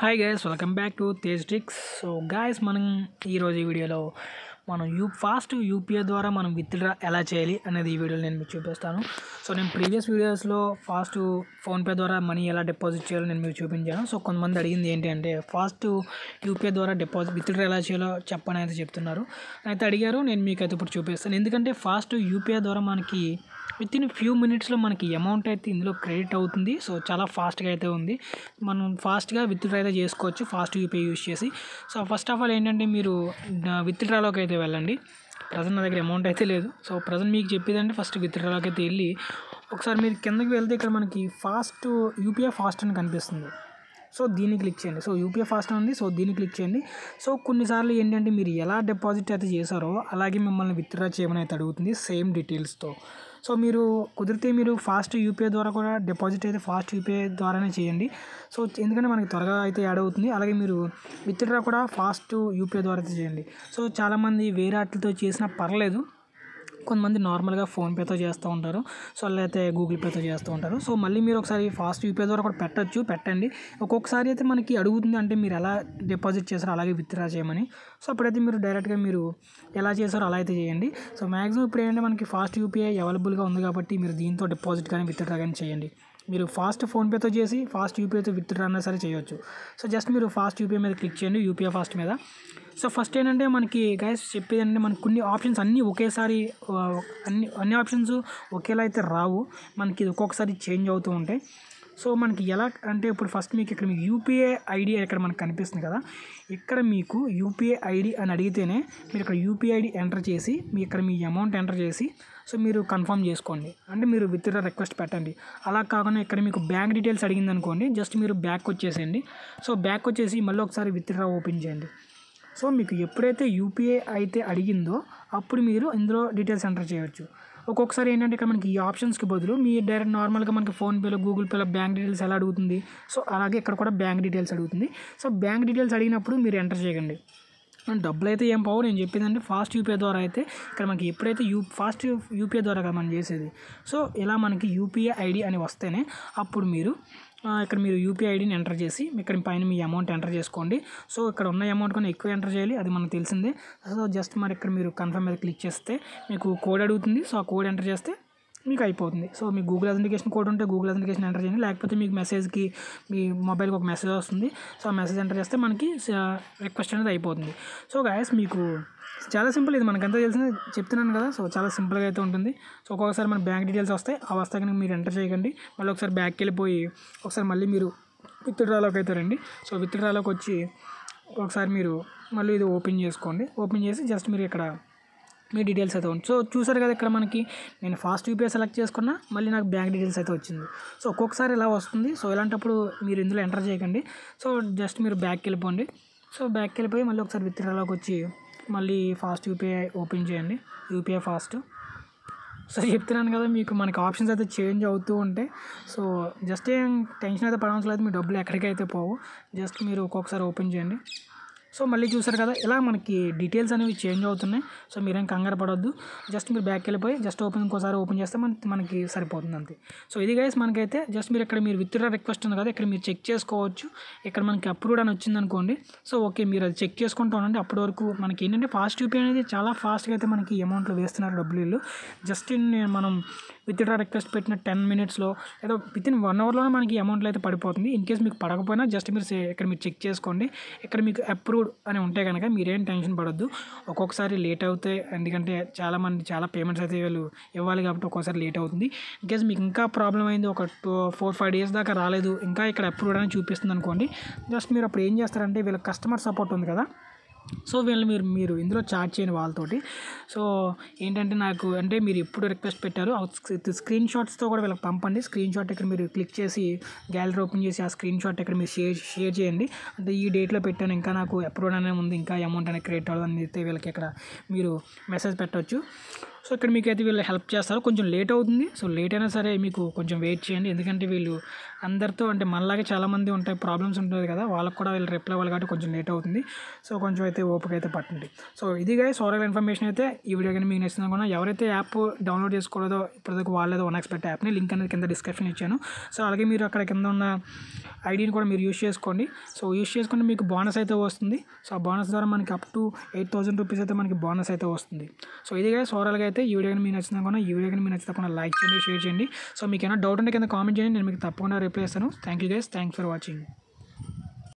hi guys welcome back to Tej tricks so guys మనం ఈరోజు ఈ వీడియోలో మనం యూ ఫాస్ట్ యూపీఐ ద్వారా మనం విత్డ్రా ఎలా చేయాలి అనేది ఈ వీడియోలో నేను మీకు చూపిస్తాను సో నేను ప్రీవియస్ వీడియోస్లో ఫాస్ట్ ఫోన్పే ద్వారా మనీ ఎలా డిపాజిట్ చేయాలో నేను మీకు చూపించాను సో కొంతమంది అడిగింది ఏంటి అంటే ఫాస్ట్ యూపీఐ ద్వారా డిపాజిట్ విత్డ్రా ఎలా చేయాలో చెప్పని అయితే చెప్తున్నారు అయితే అడిగారు నేను మీకు అయితే ఇప్పుడు చూపిస్తాను ఎందుకంటే ఫాస్ట్ యూపీఐ ద్వారా మనకి విత్ ఇన్ ఫ్యూ మినిట్స్లో మనకి అమౌంట్ అయితే ఇందులో క్రెడిట్ అవుతుంది సో చాలా ఫాస్ట్గా అయితే ఉంది మనం ఫాస్ట్గా విత్డ్రా అయితే చేసుకోవచ్చు ఫాస్ట్ యూపీఐ యూస్ చేసి సో ఫస్ట్ ఆఫ్ ఆల్ ఏంటంటే మీరు విత్డ్రాలోకి అయితే వెళ్ళండి ప్రజెంట్ నా దగ్గర అమౌంట్ అయితే లేదు సో ప్రజెంట్ మీకు చెప్పేదంటే ఫస్ట్ విత్డ్రాలోకి అయితే వెళ్ళి ఒకసారి మీరు కిందకి వెళ్తే ఇక్కడ మనకి ఫాస్ట్ యూపీఐ ఫాస్ట్ అని కనిపిస్తుంది సో దీన్ని క్లిక్ చేయండి సో యూపీఐ ఫాస్ట్ ఉంది సో దీన్ని క్లిక్ చేయండి సో కొన్నిసార్లు ఏంటంటే మీరు ఎలా డిపాజిట్ అయితే చేశారో అలాగే మిమ్మల్ని విత్డ్రా చేయమని అయితే అడుగుతుంది సేమ్ డీటెయిల్స్తో సో మీరు కుదిరితే మీరు ఫాస్ట్ యూపీఐ ద్వారా కూడా డిపాజిట్ అయితే ఫాస్ట్ యూపీఐ ద్వారానే చేయండి సో ఎందుకంటే మనకి త్వరగా అయితే యాడ్ అవుతుంది అలాగే మీరు విత్డ్రా కూడా ఫాస్ట్ యూపీఐ ద్వారా అయితే చేయండి సో చాలామంది వేరే వాటితో చేసినా పర్లేదు కొంతమంది నార్మల్గా ఫోన్పేతో చేస్తూ ఉంటారు సో లేకపోతే గూగుల్ పేతో చేస్తూ ఉంటారు సో మళ్ళీ మీరు ఒకసారి ఫాస్ట్ యూపీఐ ద్వారా కూడా పెట్టచ్చు పెట్టండి ఒక్కొక్కసారి అయితే మనకి అడుగుతుంది అంటే మీరు ఎలా డిపాజిట్ చేశారో అలాగే విత్డ్రా చేయమని సో అప్పుడైతే మీరు డైరెక్ట్గా మీరు ఎలా చేశారో అలా అయితే చేయండి సో మ్యాక్సిమం ఇప్పుడు ఏంటంటే మనకి ఫాస్ట్ యూపీఐ అవైలబుల్గా ఉంది కాబట్టి మీరు దీంతో డిపాజిట్ కానీ విత్డ్రా కానీ చేయండి మీరు ఫాస్ట్ ఫోన్పేతో చేసి ఫాస్ట్ యూపీఐతో విత్డ్రా అన్నా సరే చేయొచ్చు సో జస్ట్ మీరు ఫాస్ట్ యూపీఐ మీద క్లిక్ చేయండి యూపీఐ ఫాస్ట్ మీద సో ఫస్ట్ ఏంటంటే మనకి గైస్ చెప్పేది అంటే మనకి కొన్ని ఆప్షన్స్ అన్నీ ఒకేసారి అన్ని అన్ని ఆప్షన్స్ ఒకేలా అయితే రావు మనకి ఇది ఒక్కొక్కసారి చేంజ్ అవుతూ ఉంటాయి సో మనకి ఎలా అంటే ఇప్పుడు ఫస్ట్ మీకు ఇక్కడ మీకు యూపీఐ ఐడి ఇక్కడ మనకు కనిపిస్తుంది కదా ఇక్కడ మీకు యూపీఐ ఐడి అని అడిగితేనే మీరు ఇక్కడ యూపీఐ ఐడి ఎంటర్ చేసి మీ ఇక్కడ మీ అమౌంట్ ఎంటర్ చేసి సో మీరు కన్ఫర్మ్ చేసుకోండి అంటే మీరు విత్డ్రా రిక్వెస్ట్ పెట్టండి అలా కాకుండా ఇక్కడ మీకు బ్యాంక్ డీటెయిల్స్ అడిగింది అనుకోండి జస్ట్ మీరు బ్యాక్ వచ్చేసేయండి సో బ్యాక్ వచ్చేసి మళ్ళీ ఒకసారి విత్డ్రా ఓపెన్ చేయండి సో మీకు ఎప్పుడైతే యూపీఐ అయితే అడిగిందో అప్పుడు మీరు ఇందులో డీటెయిల్స్ ఎంటర్ చేయవచ్చు ఒక్కొక్కసారి ఏంటంటే ఇక్కడ మనకి ఈ ఆప్షన్స్కి బదులు మీ డైరెక్ట్ నార్మల్గా మనకి ఫోన్పేలో గూగుల్ పేలో బ్యాంక్ డీటెయిల్స్ ఎలా అడుగుతుంది సో అలాగే ఇక్కడ కూడా బ్యాంక్ డీటెయిల్స్ అడుగుతుంది సో బ్యాంక్ డీటెయిల్స్ అడిగినప్పుడు మీరు ఎంటర్ చేయండి డబ్బులు అయితే ఏం పోవు నేను చెప్పిందంటే ఫాస్ట్ యూపీఐ ద్వారా అయితే ఇక్కడ మనకి ఎప్పుడైతే యూ ఫాస్ట్ యూపీఐ ద్వారా కదా మనం చేసేది సో ఇలా మనకి యూపీఐ ఐడి అని వస్తేనే అప్పుడు మీరు ఇక్కడ మీరు యూపీఐ ఐడిని ఎంటర్ చేసి ఇక్కడ పైన మీ అమౌంట్ ఎంటర్ చేసుకోండి సో ఇక్కడ ఉన్న అమౌంట్ కన్నా ఎక్కువ ఎంటర్ చేయాలి అది మనకు తెలిసిందే సో జస్ట్ మరి ఇక్కడ మీరు కన్ఫర్మ్ మీద క్లిక్ చేస్తే మీకు కోడ్ అడుగుతుంది సో ఆ కోడ్ ఎంటర్ చేస్తే మీకు అయిపోతుంది సో మీ గూగుల్ అథెంటికేషన్ కోడ్ ఉంటే గూగుల్ అథెంటికేషన్ ఎంటర్ చేయండి లేకపోతే మీకు మెసేజ్కి మీ మొబైల్కి ఒక మెసేజ్ వస్తుంది సో ఆ మెసేజ్ ఎంటర్ చేస్తే మనకి రిక్వెస్ట్ అనేది అయిపోతుంది సో గాయస్ మీకు చాలా సింపుల్ ఇది మనకంతా తెలిసిన చెప్తున్నాను కదా సో చాలా సింపుల్గా అయితే ఉంటుంది సో ఒక్కొక్కసారి మన బ్యాంక్ డీటెయిల్స్ వస్తాయి ఆ వస్తే కనుక మీరు ఎంటర్ చేయకండి మళ్ళీ ఒకసారి బ్యాక్కి వెళ్ళిపోయి ఒకసారి మళ్ళీ మీరు విత్డ్రాలోకి అయితే రండి సో విత్డ్రాలోకి వచ్చి ఒకసారి మీరు మళ్ళీ ఇది ఓపెన్ చేసుకోండి ఓపెన్ చేసి జస్ట్ మీరు ఇక్కడ మీ డీటెయిల్స్ అయితే ఉంది సో చూసారు కదా ఇక్కడ మనకి నేను ఫాస్ట్ యూపీఐ సెలెక్ట్ చేసుకున్నా మళ్ళీ నాకు బ్యాంక్ డీటెయిల్స్ అయితే వచ్చింది సో ఒక్కొక్కసారి ఇలా వస్తుంది సో ఇలాంటప్పుడు మీరు ఇందులో ఎంటర్ చేయకండి సో జస్ట్ మీరు బ్యాక్కి వెళ్ళిపోండి సో బ్యాక్కి వెళ్ళిపోయి మళ్ళీ ఒకసారి విత్డ్రాలోకి వచ్చి మళ్ళీ ఫాస్ట్ యూపీఐ ఓపెన్ చేయండి యూపీఐ ఫాస్ట్ సో చెప్తున్నాను కదా మీకు మనకి ఆప్షన్స్ అయితే చేంజ్ అవుతూ ఉంటాయి సో జస్ట్ ఏం టెన్షన్ అయితే పడవలసిన మీ డబ్బులు ఎక్కడికైతే పోవు జస్ట్ మీరు ఒక్కొక్కసారి ఓపెన్ చేయండి సో మళ్ళీ చూసారు కదా ఇలా మనకి డీటెయిల్స్ అనేవి చేంజ్ అవుతున్నాయి సో మీరేం కంగారు పడవద్దు జస్ట్ మీరు బ్యాక్ వెళ్ళిపోయి జస్ట్ ఓపెన్ ఇంకోసారి ఓపెన్ చేస్తే మన మనకి సరిపోతుంది అంతే సో ఇది గైస్ మనకైతే జస్ట్ మీరు ఇక్కడ మీరు విత్డ్రా రిక్వెస్ట్ ఉంది కదా ఇక్కడ మీరు చెక్ చేసుకోవచ్చు ఇక్కడ మనకి అప్రూవ్డ్ అని వచ్చింది అనుకోండి సో ఓకే మీరు అది చెక్ చేసుకుంటూ ఉండండి అప్పటి వరకు మనకి ఏంటంటే ఫాస్ట్ యూపీ అనేది చాలా ఫాస్ట్గా అయితే మనకి అమౌంట్లు వేస్తున్నారు డబ్బులు జస్ట్ మనం విత్డ్రా రిక్వెస్ట్ పెట్టిన టెన్ మినిట్స్లో ఏదో విత్ ఇన్ వన్ అవర్లోనే మనకి అమౌంట్లో అయితే పడిపోతుంది ఇన్ కేస్ మీకు పడకపోయినా జస్ట్ మీరు ఇక్కడ మీరు చెక్ చేసుకోండి ఇక్కడ మీకు అప్రూవ్డ్ అని ఉంటే కనుక మీరేం టెన్షన్ పడద్దు ఒక్కొక్కసారి లేట్ అవుతాయి ఎందుకంటే చాలామంది చాలా పేమెంట్స్ అయితే వీళ్ళు ఇవ్వాలి కాబట్టి ఒక్కోసారి లేట్ అవుతుంది ఇన్ కేసు మీకు ఇంకా ప్రాబ్లం అయింది ఒక టూ ఫోర్ ఫైవ్ డేస్ దాకా రాలేదు ఇంకా ఇక్కడ అప్రూవ్డ్ అని చూపిస్తుంది అనుకోండి జస్ట్ మీరు అప్పుడు ఏం చేస్తారంటే వీళ్ళ కస్టమర్ సపోర్ట్ ఉంది కదా సో వీళ్ళు మీరు మీరు ఇందులో చాట్ చేయని వాళ్ళతోటి సో ఏంటంటే నాకు అంటే మీరు ఎప్పుడు రిక్వెస్ట్ పెట్టారు స్క్రీన్ షాట్స్తో కూడా వీళ్ళకి పంపండి స్క్రీన్ షాట్ ఇక్కడ మీరు క్లిక్ చేసి గ్యాలరీ ఓపెన్ చేసి ఆ స్క్రీన్ షాట్ ఇక్కడ మీరు షేర్ షేర్ చేయండి అంటే ఈ డేట్లో పెట్టాను ఇంకా నాకు అప్రూవ్ అనేది ఉంది ఇంకా అమౌంట్ అనేది క్రియేట్ అవ్వాలని అయితే వీళ్ళకి ఇక్కడ మీరు మెసేజ్ పెట్టవచ్చు సో ఇక్కడ మీకు అయితే వీళ్ళు హెల్ప్ చేస్తారు కొంచెం లేట్ అవుతుంది సో లేట్ అయినా సరే మీకు కొంచెం వెయిట్ చేయండి ఎందుకంటే వీళ్ళు అందరితో అంటే మనలాగే చాలామంది ఉంటాయి ప్రాబ్లమ్స్ ఉంటుంది కదా వాళ్ళకి కూడా వీళ్ళు రిప్లై అవ్వాలి కాబట్టి కొంచెం లేట్ అవుతుంది సో కొంచెం అయితే ఓపిక అయితే పట్టండి సో ఇది కానీ సోరల్ ఇన్ఫర్మేషన్ అయితే ఈ వీడియో కానీ మీకు నచ్చింది అనుకున్నా ఎవరైతే యాప్ డౌన్లోడ్ చేసుకోలేదో ఇప్పటిదాకా వాళ్ళేదో వన్ ఎక్స్పెక్ట్ యాప్ని లింక్ అనేది కింద డిస్క్రిప్షన్ ఇచ్చాను సో అలాగే మీరు అక్కడ కింద ఉన్న ఐడిని కూడా మీరు యూస్ చేసుకోండి సో యూస్ చేసుకుంటే మీకు బోనస్ అయితే వస్తుంది సో ఆ బోనస్ ద్వారా మనకి up to eight thousand rupees అయితే మనకి బోనస్ అయితే వస్తుంది సో ఇది కానీ సోరల్గా అయితే నచ్చినట్లయితే ఈ వీడియో కానీ మీకు నచ్చింది అనుకున్నా ఈ వీడియో కానీ మీకు నచ్చితే లైక్ చేయండి షేర్ చేయండి సో మీకు ఏమైనా డౌట్ ఉంటే కింద కామెంట్ చేయండి నేను మీకు తప్పకుండా రిప్లై చేస్తాను thank you guys thanks for watching